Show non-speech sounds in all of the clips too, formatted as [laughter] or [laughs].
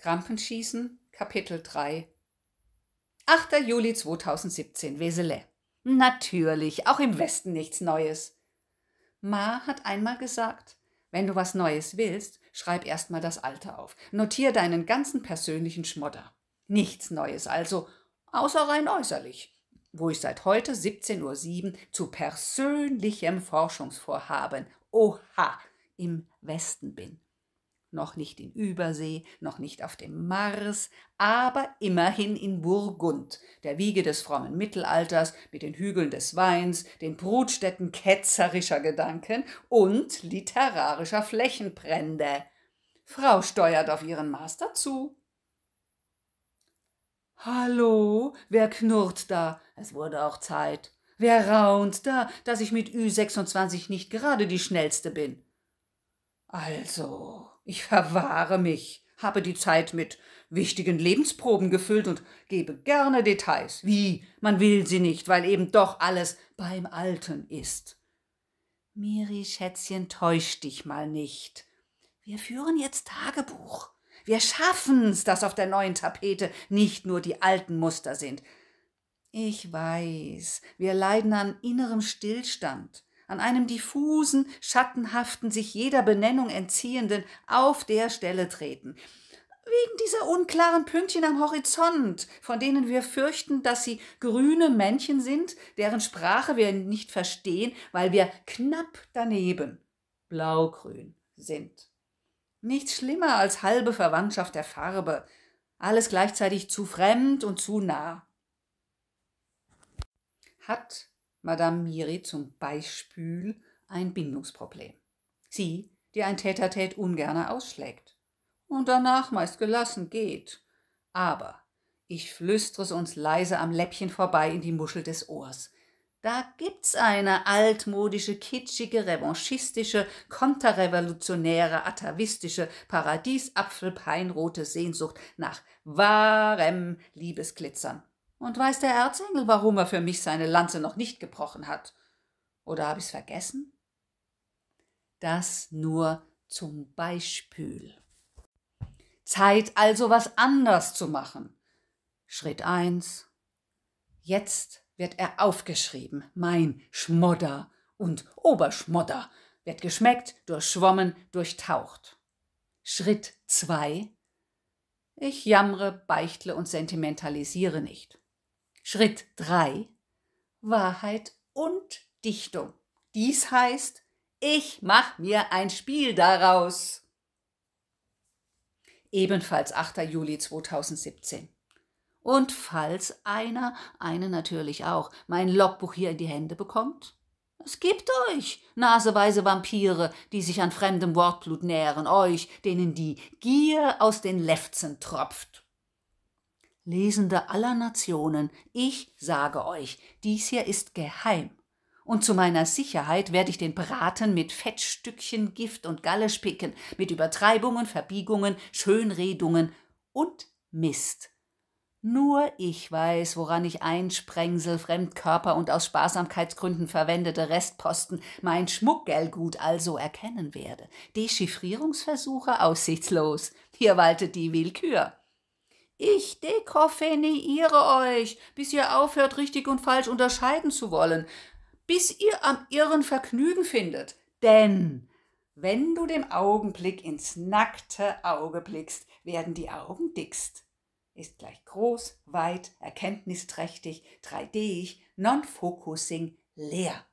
Krampenschießen, Kapitel 3 8. Juli 2017, Wesele. Natürlich, auch im Westen nichts Neues. Ma hat einmal gesagt, wenn du was Neues willst, schreib erst mal das Alte auf. Notier deinen ganzen persönlichen Schmodder. Nichts Neues also, außer rein äußerlich, wo ich seit heute 17.07 Uhr zu persönlichem Forschungsvorhaben, oha, im Westen bin noch nicht in Übersee, noch nicht auf dem Mars, aber immerhin in Burgund, der Wiege des frommen Mittelalters, mit den Hügeln des Weins, den Brutstätten ketzerischer Gedanken und literarischer Flächenbrände. Frau steuert auf ihren Master zu. Hallo, wer knurrt da? Es wurde auch Zeit. Wer raunt da, dass ich mit Ü26 nicht gerade die schnellste bin? Also, ich verwahre mich, habe die Zeit mit wichtigen Lebensproben gefüllt und gebe gerne Details. Wie? Man will sie nicht, weil eben doch alles beim Alten ist. Miri, Schätzchen, täusch dich mal nicht. Wir führen jetzt Tagebuch. Wir schaffen's, dass auf der neuen Tapete nicht nur die alten Muster sind. Ich weiß, wir leiden an innerem Stillstand an einem diffusen, schattenhaften, sich jeder Benennung entziehenden, auf der Stelle treten. Wegen dieser unklaren Pünktchen am Horizont, von denen wir fürchten, dass sie grüne Männchen sind, deren Sprache wir nicht verstehen, weil wir knapp daneben blaugrün sind. Nichts schlimmer als halbe Verwandtschaft der Farbe, alles gleichzeitig zu fremd und zu nah. Hat Madame Miri zum Beispiel ein Bindungsproblem. Sie, die ein Tätertät ungern ausschlägt und danach meist gelassen geht. Aber ich flüstere es uns leise am Läppchen vorbei in die Muschel des Ohrs. Da gibt's eine altmodische, kitschige, revanchistische, konterrevolutionäre, atavistische, paradiesapfelpeinrote Sehnsucht nach wahrem Liebesglitzern. Und weiß der Erzengel, warum er für mich seine Lanze noch nicht gebrochen hat? Oder habe ich's vergessen? Das nur zum Beispiel. Zeit also was anders zu machen. Schritt eins. Jetzt wird er aufgeschrieben, mein Schmodder und Oberschmodder wird geschmeckt, durchschwommen, durchtaucht. Schritt zwei. Ich jammere, beichtle und sentimentalisiere nicht. Schritt 3. Wahrheit und Dichtung. Dies heißt, ich mach mir ein Spiel daraus. Ebenfalls 8. Juli 2017. Und falls einer, eine natürlich auch, mein Logbuch hier in die Hände bekommt, es gibt euch, naseweise Vampire, die sich an fremdem Wortblut nähren, euch, denen die Gier aus den Lefzen tropft. Lesende aller Nationen, ich sage euch, dies hier ist geheim. Und zu meiner Sicherheit werde ich den Braten mit Fettstückchen Gift und Galle spicken, mit Übertreibungen, Verbiegungen, Schönredungen und Mist. Nur ich weiß, woran ich Einsprengsel, Fremdkörper und aus Sparsamkeitsgründen verwendete Restposten, mein Schmuckgeldgut also erkennen werde. Dechiffrierungsversuche aussichtslos. Hier waltet die Willkür. Ich dekoffeniere euch, bis ihr aufhört, richtig und falsch unterscheiden zu wollen, bis ihr am Irren Vergnügen findet. Denn wenn du dem Augenblick ins nackte Auge blickst, werden die Augen dickst. Ist gleich groß, weit, erkenntnisträchtig, 3D-ig, non-focusing, leer.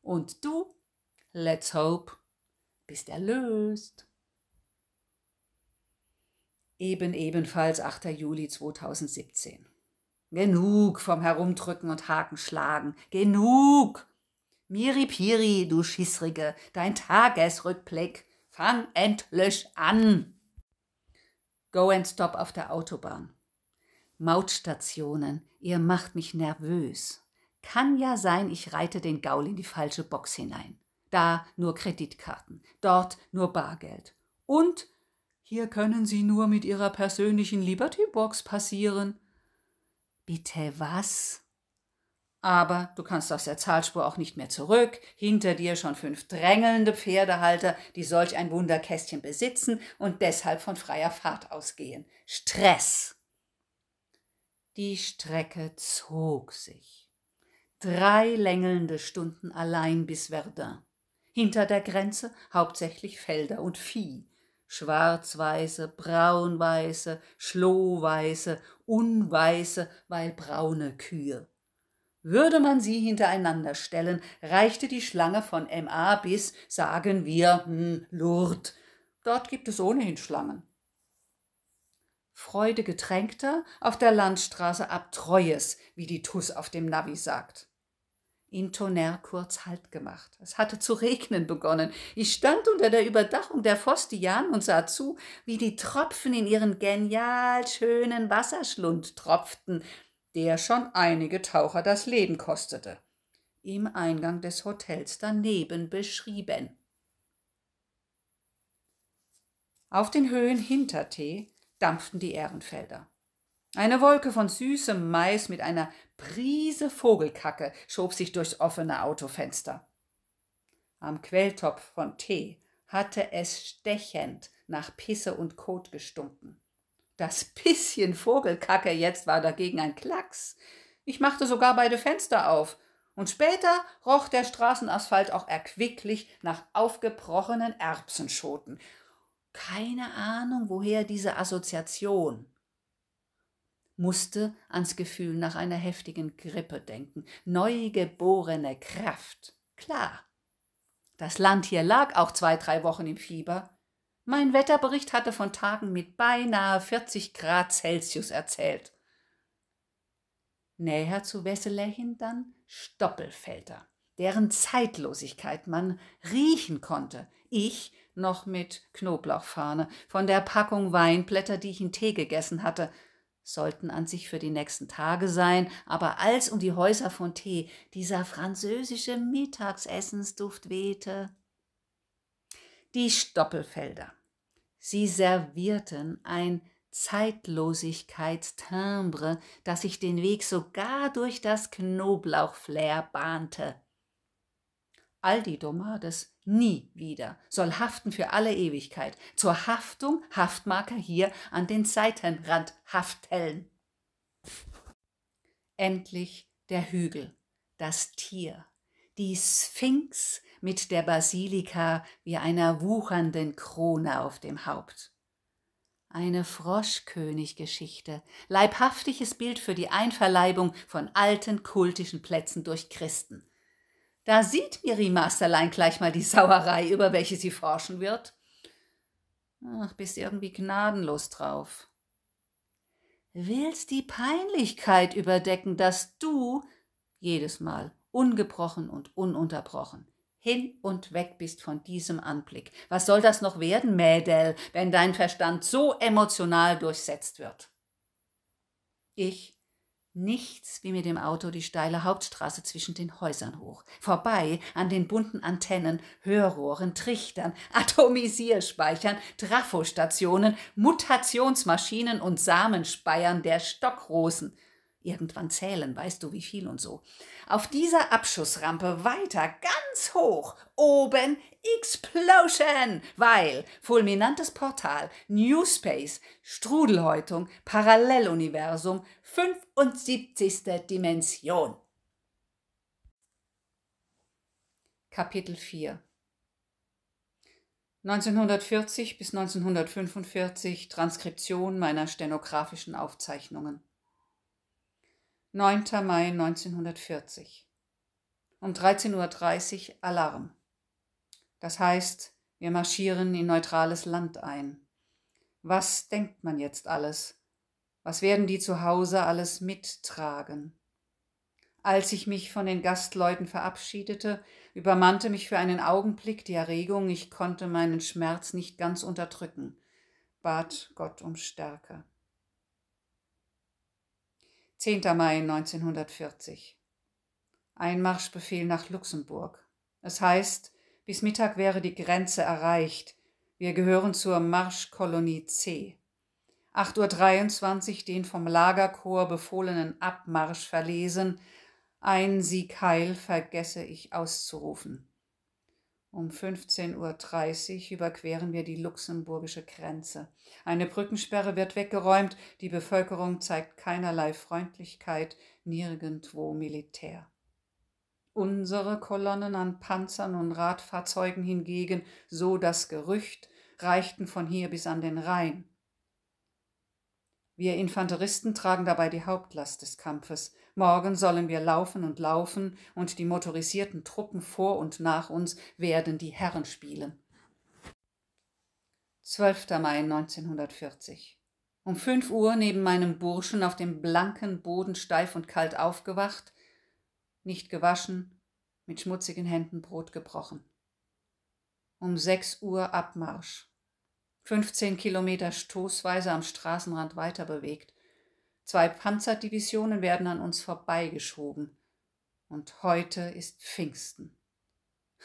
Und du, let's hope, bist erlöst eben ebenfalls 8. Juli 2017. Genug vom Herumdrücken und Haken schlagen. Genug! Miripiri, du Schissrige, dein Tagesrückblick. Fang endlich an! Go and Stop auf der Autobahn. Mautstationen, ihr macht mich nervös. Kann ja sein, ich reite den Gaul in die falsche Box hinein. Da nur Kreditkarten, dort nur Bargeld. Und hier können Sie nur mit Ihrer persönlichen Liberty Box passieren. Bitte was? Aber du kannst aus der Zahlspur auch nicht mehr zurück. Hinter dir schon fünf drängelnde Pferdehalter, die solch ein Wunderkästchen besitzen und deshalb von freier Fahrt ausgehen. Stress! Die Strecke zog sich. Drei längelnde Stunden allein bis Verdun. Hinter der Grenze hauptsächlich Felder und Vieh schwarzweiße, braunweiße, schlohweiße, unweiße, weil braune Kühe. Würde man sie hintereinander stellen, reichte die Schlange von MA bis, sagen wir, hm, Lourdes. Dort gibt es ohnehin Schlangen. Freude getränkter, auf der Landstraße ab Treues, wie die Tuss auf dem Navi sagt in Tonnerre kurz Halt gemacht. Es hatte zu regnen begonnen. Ich stand unter der Überdachung der Fostian und sah zu, wie die Tropfen in ihren genial schönen Wasserschlund tropften, der schon einige Taucher das Leben kostete. Im Eingang des Hotels daneben beschrieben. Auf den Höhen hinter Tee dampften die Ehrenfelder. Eine Wolke von süßem Mais mit einer Prise Vogelkacke schob sich durchs offene Autofenster. Am Quelltopf von Tee hatte es stechend nach Pisse und Kot gestunken. Das bisschen Vogelkacke jetzt war dagegen ein Klacks. Ich machte sogar beide Fenster auf, und später roch der Straßenasphalt auch erquicklich nach aufgebrochenen Erbsenschoten. Keine Ahnung, woher diese Assoziation musste ans Gefühl nach einer heftigen Grippe denken. Neugeborene Kraft. Klar. Das Land hier lag auch zwei, drei Wochen im Fieber. Mein Wetterbericht hatte von Tagen mit beinahe 40 Grad Celsius erzählt. Näher zu Wesseler hin dann Stoppelfelder, deren Zeitlosigkeit man riechen konnte. Ich noch mit Knoblauchfahne von der Packung Weinblätter, die ich in Tee gegessen hatte – sollten an sich für die nächsten Tage sein, aber als um die Häuser von Tee dieser französische Mittagsessensduft wehte. Die Stoppelfelder. Sie servierten ein Zeitlosigkeitstimbre, das sich den Weg sogar durch das Knoblauchflair bahnte. Aldi Domades nie wieder, soll haften für alle Ewigkeit. Zur Haftung Haftmarker hier an den Seitenrand haftellen. Endlich der Hügel, das Tier, die Sphinx mit der Basilika wie einer wuchernden Krone auf dem Haupt. Eine Froschkönig-Geschichte, leibhaftiges Bild für die Einverleibung von alten kultischen Plätzen durch Christen – da sieht Miri Masterlein gleich mal die Sauerei, über welche sie forschen wird. Ach, bist irgendwie gnadenlos drauf. Willst die Peinlichkeit überdecken, dass du jedes Mal ungebrochen und ununterbrochen hin und weg bist von diesem Anblick. Was soll das noch werden, Mädel, wenn dein Verstand so emotional durchsetzt wird? Ich Nichts wie mit dem Auto die steile Hauptstraße zwischen den Häusern hoch, vorbei an den bunten Antennen, Hörrohren, Trichtern, [laughs] Atomisierspeichern, Trafostationen, Mutationsmaschinen und Samenspeiern der Stockrosen – Irgendwann zählen, weißt du wie viel und so. Auf dieser Abschussrampe weiter, ganz hoch, oben, Explosion, weil fulminantes Portal, New Space, Strudelhäutung, Paralleluniversum, 75. Dimension. Kapitel 4 1940 bis 1945 Transkription meiner stenografischen Aufzeichnungen. 9. Mai 1940. Um 13.30 Uhr Alarm. Das heißt, wir marschieren in neutrales Land ein. Was denkt man jetzt alles? Was werden die zu Hause alles mittragen? Als ich mich von den Gastleuten verabschiedete, übermannte mich für einen Augenblick die Erregung, ich konnte meinen Schmerz nicht ganz unterdrücken, bat Gott um Stärke. 10. Mai 1940. Einmarschbefehl nach Luxemburg. Es heißt, bis Mittag wäre die Grenze erreicht. Wir gehören zur Marschkolonie C. 8.23 Uhr den vom Lagerchor befohlenen Abmarsch verlesen. Ein Sieg heil vergesse ich auszurufen. Um 15.30 Uhr überqueren wir die luxemburgische Grenze. Eine Brückensperre wird weggeräumt, die Bevölkerung zeigt keinerlei Freundlichkeit, nirgendwo Militär. Unsere Kolonnen an Panzern und Radfahrzeugen hingegen, so das Gerücht, reichten von hier bis an den Rhein. Wir Infanteristen tragen dabei die Hauptlast des Kampfes. Morgen sollen wir laufen und laufen, und die motorisierten Truppen vor und nach uns werden die Herren spielen. 12. Mai 1940. Um fünf Uhr neben meinem Burschen auf dem blanken Boden steif und kalt aufgewacht, nicht gewaschen, mit schmutzigen Händen Brot gebrochen. Um sechs Uhr Abmarsch. 15 Kilometer stoßweise am Straßenrand weiter bewegt. Zwei Panzerdivisionen werden an uns vorbeigeschoben. Und heute ist Pfingsten.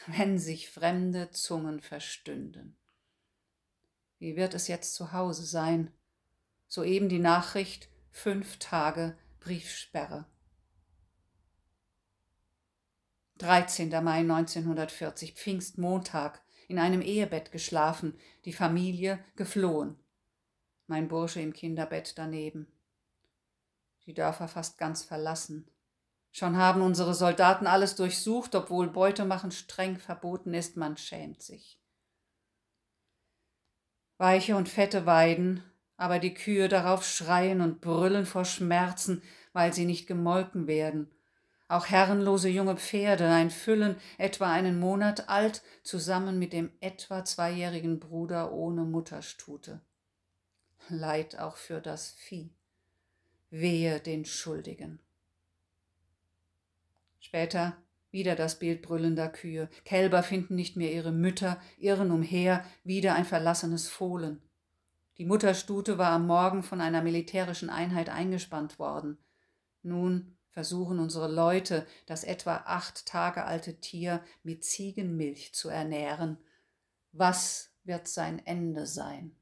Wenn sich fremde Zungen verstünden. Wie wird es jetzt zu Hause sein? Soeben die Nachricht, fünf Tage Briefsperre. 13. Mai 1940, Pfingstmontag in einem Ehebett geschlafen, die Familie geflohen. Mein Bursche im Kinderbett daneben. Die Dörfer fast ganz verlassen. Schon haben unsere Soldaten alles durchsucht, obwohl Beutemachen streng verboten ist, man schämt sich. Weiche und fette Weiden, aber die Kühe darauf schreien und brüllen vor Schmerzen, weil sie nicht gemolken werden auch herrenlose junge Pferde, ein Füllen etwa einen Monat alt, zusammen mit dem etwa zweijährigen Bruder ohne Mutterstute. Leid auch für das Vieh. Wehe den Schuldigen. Später wieder das Bild brüllender Kühe. Kälber finden nicht mehr ihre Mütter, irren umher, wieder ein verlassenes Fohlen. Die Mutterstute war am Morgen von einer militärischen Einheit eingespannt worden. Nun versuchen unsere Leute, das etwa acht Tage alte Tier mit Ziegenmilch zu ernähren. Was wird sein Ende sein?